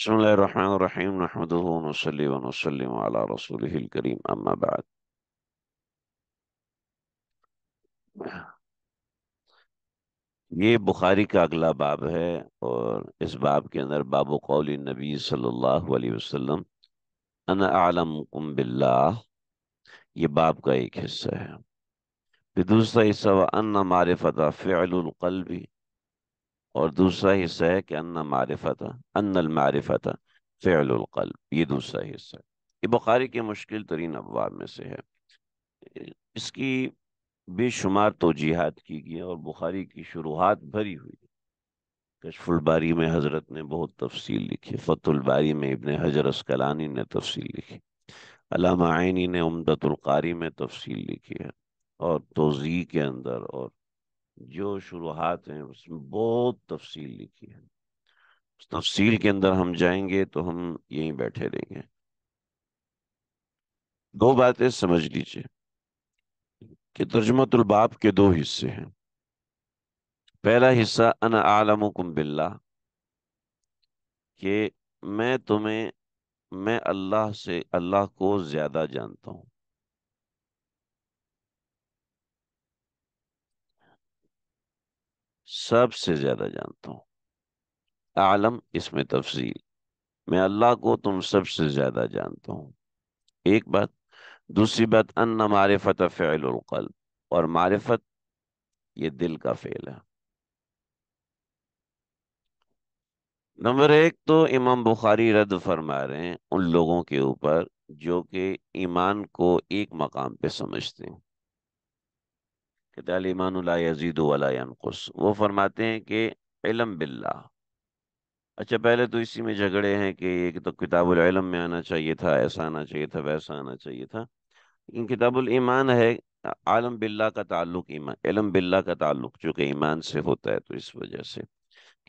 بسم اللہ الرحمن الرحیم نحمده رسوله وسّلم اما بعد یہ بخاری کا اگلا باب ہے اور اس باب کے اندر باب قول نبی صلی اللہ علیہ وسلم انا اعلمکم باللہ یہ باب کا ایک حصہ ہے دوسرا حصہ فطا فعلقل اور دوسرا حصہ ہے کہ ان معرفت ان المعرفت فعل القلب یہ دوسرا حصہ ہے یہ بخاری کے مشکل ترین ابواب میں سے ہے اس کی بے شمار توجیحات کی گئی اور بخاری کی شروحات بھری ہوئی کشف الباری میں حضرت نے بہت تفصیل لکھی فت الباری میں ابن حجر اسکلانی نے تفصیل لکھی علامہ عینی نے امدت القاری میں تفصیل لکھی ہے اور توضیع کے اندر اور جو شروحات ہیں اس میں بہت تفصیل لکھی ہے تفصیل کے اندر ہم جائیں گے تو ہم یہیں بیٹھے رہیں گے دو باتیں سمجھ لیجیے کہ ترجمت الباب کے دو حصے ہیں پہلا حصہ ان عالم کم بلّہ کہ میں تمہیں میں اللہ سے اللہ کو زیادہ جانتا ہوں سب سے زیادہ جانتا ہوں عالم اس میں تفصیل میں اللہ کو تم سب سے زیادہ جانتا ہوں ایک بات بات دوسری ان معرفت فعل القلب اور معرفت یہ دل کا فعل ہے نمبر ایک تو امام بخاری رد فرما رہے ہیں ان لوگوں کے اوپر جو کہ ایمان کو ایک مقام پہ سمجھتے ہیں کہ ایمان لا یزید وہ فرماتے ہیں کہ علم باللہ اچھا پہلے تو اسی میں جھگڑے ہیں کہ یہ تو کتاب العلم میں آنا چاہیے تھا ایسا آنا چاہیے تھا ویسا آنا چاہیے تھا لیکن کتاب الایمان ہے عالم باللہ کا تعلق ایمان علم باللہ کا تعلق چونکہ ایمان سے ہوتا ہے تو اس وجہ سے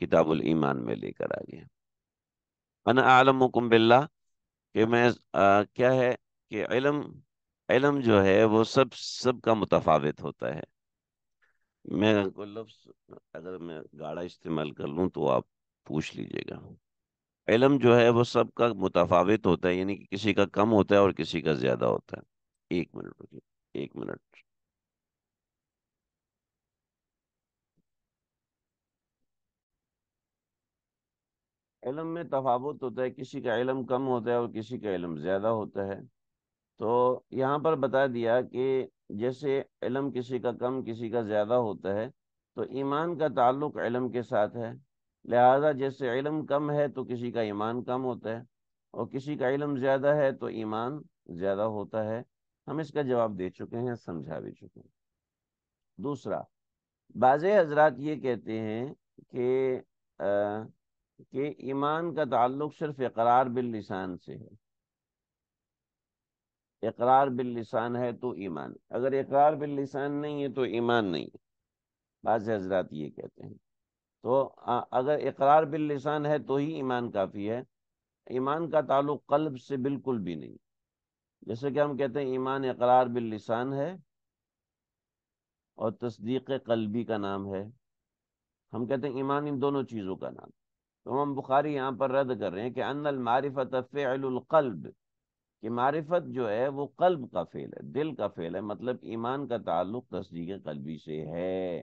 کتاب الایمان میں لے کر آگے عالم آ, کیا ہے کہ علم علم جو ہے وہ سب سب کا متفاوت ہوتا ہے میں لفظ اگر میں گاڑا استعمال کر لوں تو آپ پوچھ لیجئے گا علم جو ہے وہ سب کا متفاوت ہوتا ہے یعنی کہ کسی کا کم ہوتا ہے اور کسی کا زیادہ ہوتا ہے ایک منٹ ایک منٹ علم میں تفاوت ہوتا ہے کسی کا علم کم ہوتا ہے اور کسی کا علم زیادہ ہوتا ہے تو یہاں پر بتا دیا کہ جیسے علم کسی کا کم کسی کا زیادہ ہوتا ہے تو ایمان کا تعلق علم کے ساتھ ہے لہذا جیسے علم کم ہے تو کسی کا ایمان کم ہوتا ہے اور کسی کا علم زیادہ ہے تو ایمان زیادہ ہوتا ہے ہم اس کا جواب دے چکے ہیں سمجھا بھی چکے ہیں دوسرا بعض حضرات یہ کہتے ہیں کہ کہ ایمان کا تعلق صرف اقرار باللسان سے ہے اقرار باللسان ہے تو ایمان اگر اقرار باللسان نہیں ہے تو ایمان نہیں ہے بعض حضرات یہ کہتے ہیں تو اگر اقرار باللسان ہے تو ہی ایمان کافی ہے ایمان کا تعلق قلب سے بالکل بھی نہیں جیسے کہ ہم کہتے ہیں ایمان اقرار باللسان ہے اور تصدیق قلبی کا نام ہے ہم کہتے ہیں ایمان ان دونوں چیزوں کا نام تو ہم بخاری یہاں پر رد کر رہے ہیں کہ ان المعرفت فعل القلب کہ معرفت جو ہے وہ قلب کا فعل ہے دل کا فعل ہے مطلب ایمان کا تعلق تصدیق قلبی سے ہے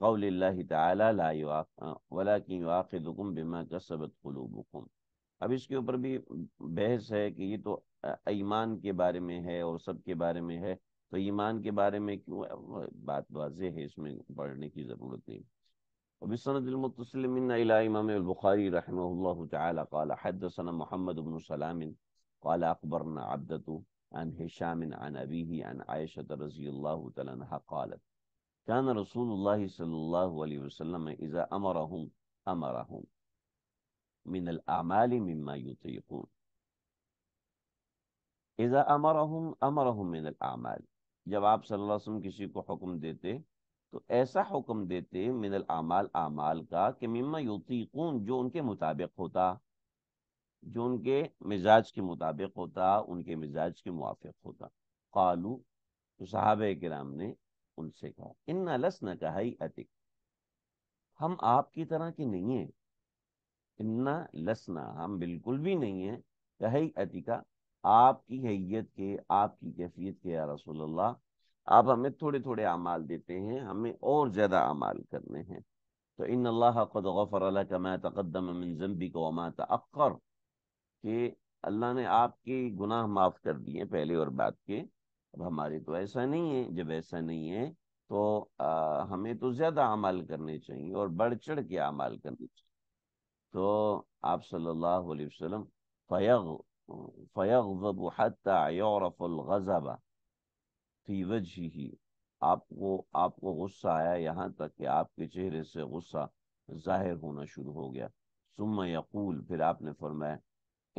اللہ لا بما سبق کلو اب اس کے اوپر بھی بحث ہے کہ یہ تو ایمان کے بارے میں ہے اور سب کے بارے میں ہے تو ایمان کے بارے میں کیوں بات واضح ہے اس میں پڑھنے کی ضرورت نہیں وبسند الى امام البخاري رحمه الله تعالى قال حدثنا محمد بن سلام قال أخبرنا عبدة عن هشام عن أبيه عن عائشة رضي الله تعالى عنها قالت كان رسول الله صلى الله عليه وسلم إذا أمرهم أمرهم من الأعمال مما يطيقون إذا أمرهم أمرهم من الأعمال जब आप सल्लल्लाहु وسلم वसल्लम کو حكم دیتے تو ایسا ऐसा دیتے من الاعمال اعمال کا کہ مما मिम्मा جو ان کے مطابق ہوتا جو ان کے مزاج کے مطابق ہوتا ان کے مزاج کے موافق ہوتا قالو تو صحابہ کرام نے ان سے کہا ان لسن کہی عتق ہم آپ کی طرح کے نہیں ہیں ان لسنا ہم بالکل بھی نہیں ہیں ہے اتکا آپ کی حیت کے آپ کی کیفیت کے یا رسول اللہ آپ ہمیں تھوڑے تھوڑے اعمال دیتے ہیں ہمیں اور زیادہ اعمال کرنے ہیں تو ان اللہ قد غفر لك ما تقدم من ذنبك وما اما کہ اللہ نے آپ کے گناہ معاف کر دیے پہلے اور بعد کے اب ہمارے تو ایسا نہیں ہے جب ایسا نہیں ہے تو ہمیں تو زیادہ اعمال کرنے چاہیے اور بڑھ چڑھ کے اعمال کرنے چاہیے تو آپ صلی اللہ علیہ وسلم فیغ فیغ یعرف الغضب فی وجہی ہی آپ کو آپ کو غصہ آیا یہاں تک کہ آپ کے چہرے سے غصہ ظاہر ہونا شروع ہو گیا ثم یقول پھر آپ نے فرمایا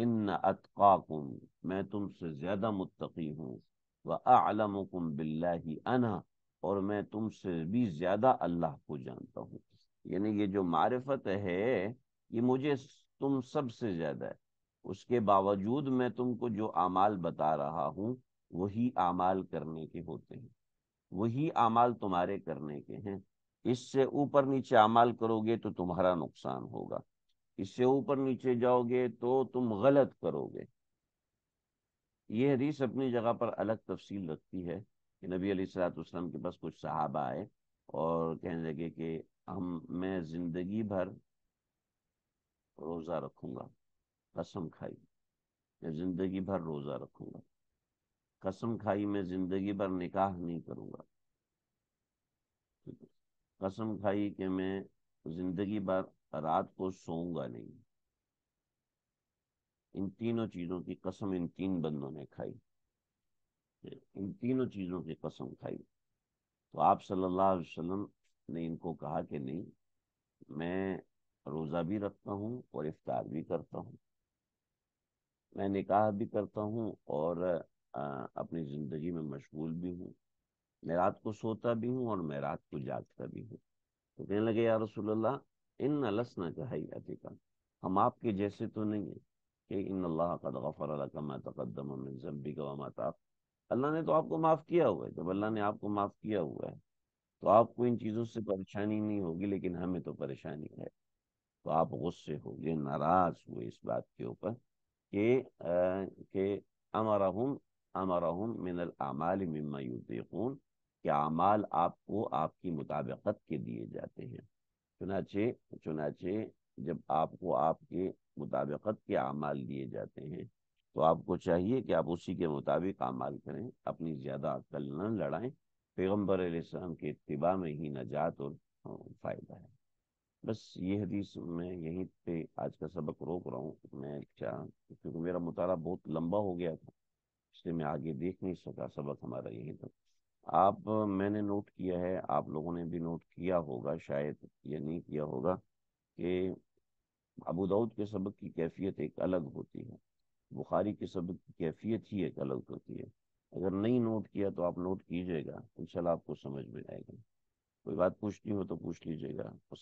ان اتقاکم میں تم سے زیادہ متقی ہوں وَأَعْلَمُكُمْ بلّہ أَنَا اور میں تم سے بھی زیادہ اللہ کو جانتا ہوں یعنی یہ جو معرفت ہے یہ مجھے تم سب سے زیادہ ہے اس کے باوجود میں تم کو جو اعمال بتا رہا ہوں وہی اعمال کرنے کے ہوتے ہیں وہی اعمال تمہارے کرنے کے ہیں اس سے اوپر نیچے اعمال کرو گے تو تمہارا نقصان ہوگا اس سے اوپر نیچے جاؤ گے تو تم غلط کرو گے یہ حدیث اپنی جگہ پر الگ تفصیل رکھتی ہے کہ نبی علیہ السلام کے پاس کچھ صحابہ آئے اور کہنے لگے کہ ہم میں زندگی بھر روزہ رکھوں گا قسم کھائی میں زندگی بھر روزہ رکھوں گا قسم کھائی میں زندگی بھر نکاح نہیں کروں گا قسم کھائی کہ میں زندگی بھر رات کو سوؤں گا نہیں ان تینوں چیزوں کی قسم ان تین بندوں نے کھائی ان تینوں چیزوں کی قسم کھائی تو آپ صلی اللہ علیہ وسلم نے ان کو کہا کہ نہیں میں روزہ بھی رکھتا ہوں اور افطار بھی کرتا ہوں میں نکاح بھی کرتا ہوں اور اپنی زندگی میں مشغول بھی ہوں میں رات کو سوتا بھی ہوں اور میں رات کو جاگتا بھی ہوں تو کہنے لگے یا رسول اللہ ان لسنا کہ ہم آپ کے جیسے تو نہیں ہیں کہ ان اللہ قد غفرتا اللہ نے تو آپ کو معاف کیا ہوا ہے جب اللہ نے آپ کو معاف کیا ہوا ہے تو آپ کو ان چیزوں سے پریشانی نہیں ہوگی لیکن ہمیں تو پریشانی ہے تو آپ غصے ہو گئے ناراض ہوئے اس بات کے اوپر کہ من الاعمال مما خون کہ اعمال آپ کو آپ کی مطابقت کے دیے جاتے ہیں چنانچہ چنانچہ جب آپ کو آپ کے مطابقت کے اعمال دیے جاتے ہیں تو آپ کو چاہیے کہ آپ اسی کے مطابق اعمال کریں اپنی زیادہ عقل نہ لڑائیں پیغمبر علیہ السلام کے اتباع میں ہی نجات اور فائدہ ہے بس یہ حدیث میں یہیں پہ آج کا سبق روک رہا ہوں میں چاہ کیونکہ میرا مطالعہ بہت لمبا ہو گیا تھا اس لیے میں آگے دیکھ نہیں سکا سبق ہمارا یہیں تک آپ میں نے نوٹ کیا ہے آپ لوگوں نے بھی نوٹ کیا ہوگا شاید یا نہیں کیا ہوگا کہ ابود کے سبق کی کیفیت ایک الگ ہوتی ہے بخاری کے سبق کی کیفیت ہی ایک الگ ہوتی ہے اگر نہیں نوٹ کیا تو آپ نوٹ کیجئے گا انشاءاللہ آپ کو سمجھ میں آئے گا کوئی بات پوچھنی ہو تو پوچھ لیجئے گا